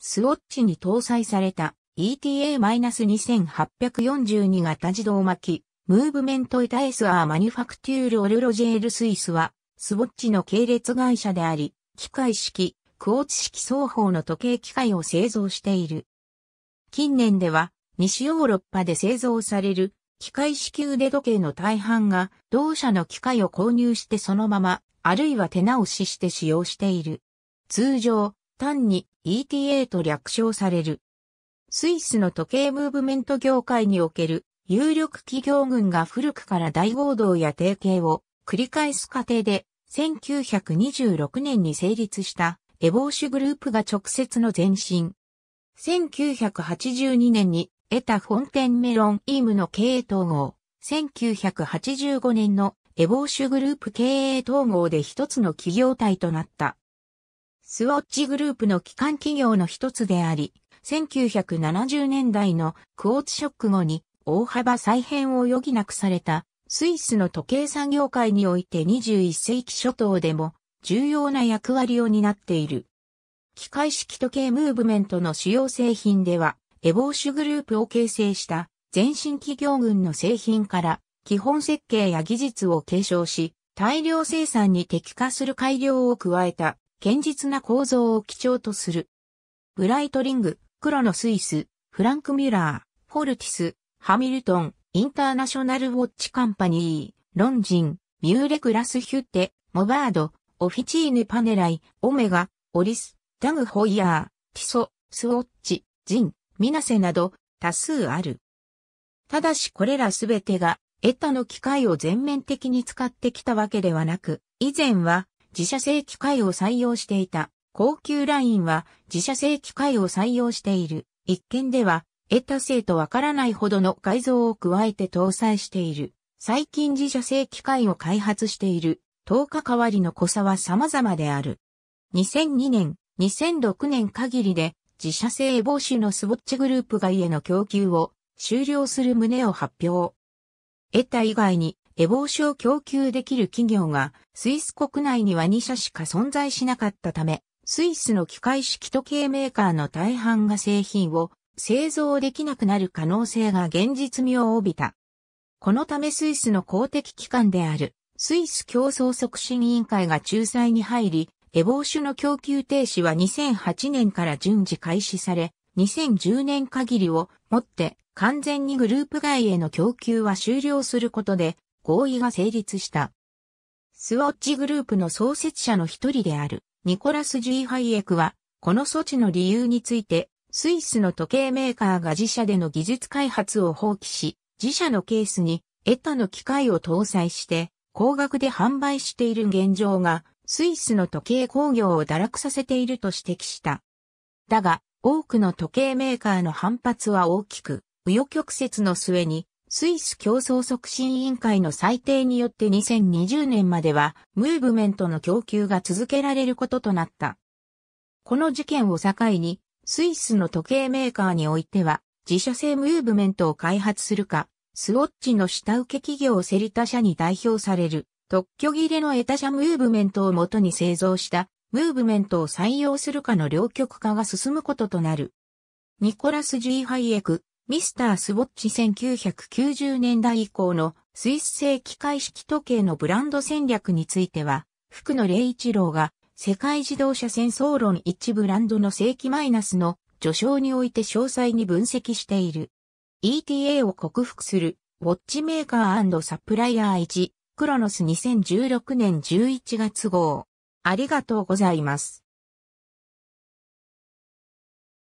スウォッチに搭載された ETA-2842 型自動巻き、ムーブメントイタエスアーマニュファクテュールオルロジェールスイスは、スウォッチの系列会社であり、機械式、クォーツ式双方の時計機械を製造している。近年では、西ヨーロッパで製造される、機械式腕時計の大半が、同社の機械を購入してそのまま、あるいは手直しして使用している。通常、単に ETA と略称される。スイスの時計ムーブメント業界における有力企業群が古くから大合同や提携を繰り返す過程で1926年に成立したエボーシュグループが直接の前身。1982年に得たフォンテンメロンイームの経営統合。1985年のエボーシュグループ経営統合で一つの企業体となった。スウォッチグループの機関企業の一つであり、1970年代のクォーツショック後に大幅再編を余儀なくされたスイスの時計産業界において21世紀初頭でも重要な役割を担っている。機械式時計ムーブメントの主要製品では、エボーシュグループを形成した全身企業群の製品から基本設計や技術を継承し、大量生産に適化する改良を加えた堅実な構造を基調とする。ブライトリング、黒のスイス、フランク・ミュラー、フォルティス、ハミルトン、インターナショナル・ウォッチ・カンパニー、ロンジン、ミューレクラス・ヒュッテ、モバード、オフィチーヌ・パネライ、オメガ、オリス、ダグ・ホイヤー、ティソ、スウォッチ、ジン、ミナセなど多数ある。ただしこれらすべてがエタの機械を全面的に使ってきたわけではなく、以前は自社製機械を採用していた。高級ラインは自社製機械を採用している。一見では、得た性とわからないほどの改造を加えて搭載している。最近自社製機械を開発している。10日代わりの濃さは様々である。2002年、2006年限りで自社製防止のスウォッチグループ外への供給を終了する旨を発表。得た以外にエボーュを供給できる企業が、スイス国内には2社しか存在しなかったため、スイスの機械式時計メーカーの大半が製品を製造できなくなる可能性が現実味を帯びた。このためスイスの公的機関であるスイス競争促進委員会が仲裁に入り、エボーュの供給停止は2008年から順次開始され、2010年限りをもって完全にグループ外への供給は終了することで合意が成立した。スウォッチグループの創設者の一人であるニコラス・ジイ・ハイエクは、この措置の理由について、スイスの時計メーカーが自社での技術開発を放棄し、自社のケースにエタの機械を搭載して、高額で販売している現状が、スイスの時計工業を堕落させていると指摘した。だが、多くの時計メーカーの反発は大きく、右翼曲折の末に、スイス競争促進委員会の裁定によって2020年までは、ムーブメントの供給が続けられることとなった。この事件を境に、スイスの時計メーカーにおいては、自社製ムーブメントを開発するか、スウォッチの下請け企業セリタ社に代表される、特許切れのエタ社ムーブメントを元に製造した、ムーブメントを採用するかの両極化が進むこととなる。ニコラス・ジー・ハイエク、ミスタースウォッチ1990年代以降のスイス製機械式時計のブランド戦略については、福野霊一郎が世界自動車戦争論一ブランドの正規マイナスの序章において詳細に分析している。ETA を克服するウォッチメーカーサプライヤー1クロノス2016年11月号。ありがとうございます。